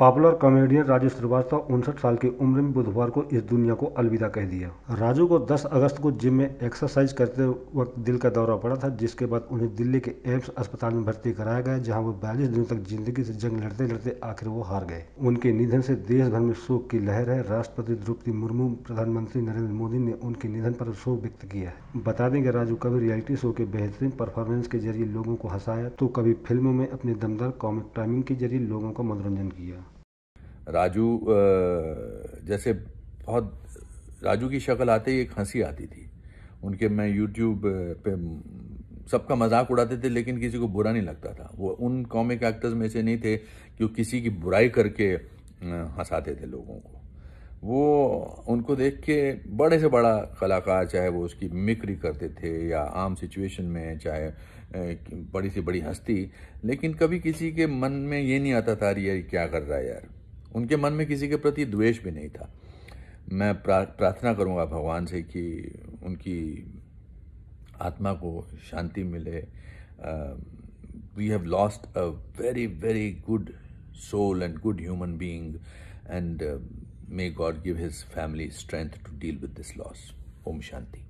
popular comedian Raju Srivastava उनसठ साल की उम्र में बुधवार को इस दुनिया को अलविदा कह दिया राजू को 10 अगस्त को जिम में एक्सरसाइज करते वक्त दिल का दौरा पड़ा था जिसके बाद उन्हें दिल्ली के एम्स अस्पताल में भर्ती कराया गया जहां वो बयालीस दिनों तक जिंदगी से जंग लड़ते लड़ते आखिर वो हार गए उनके निधन से देश भर में शोक की लहर है राष्ट्रपति द्रौपदी मुर्मू प्रधानमंत्री नरेंद्र मोदी ने उनके निधन पर शोक व्यक्त किया है बता दें कि राजू कभी रियलिटी शो के बेहतरीन परफॉर्मेंस के जरिए लोगों को हंसाया तो कभी फिल्मों में अपने दमदार कॉमिक टाइमिंग के जरिए लोगों का मनोरंजन किया राजू जैसे बहुत राजू की शक्ल आते ही एक हंसी आती थी उनके मैं यूट्यूब पे सबका मजाक उड़ाते थे लेकिन किसी को बुरा नहीं लगता था वो उन कॉमिक एक्टर्स में से नहीं थे कि वो किसी की बुराई करके हंसाते थे लोगों को वो उनको देख के बड़े से बड़ा कलाकार चाहे वो उसकी मिक्री करते थे या आम सिचुएशन में चाहे बड़ी से बड़ी हस्ती लेकिन कभी किसी के मन में ये नहीं आता था यार क्या कर रहा है यार उनके मन में किसी के प्रति द्वेष भी नहीं था मैं प्रा, प्रार्थना करूंगा भगवान से कि उनकी आत्मा को शांति मिले we have lost a very very good soul and good human being and may God give his family strength to deal with this loss ओम शांति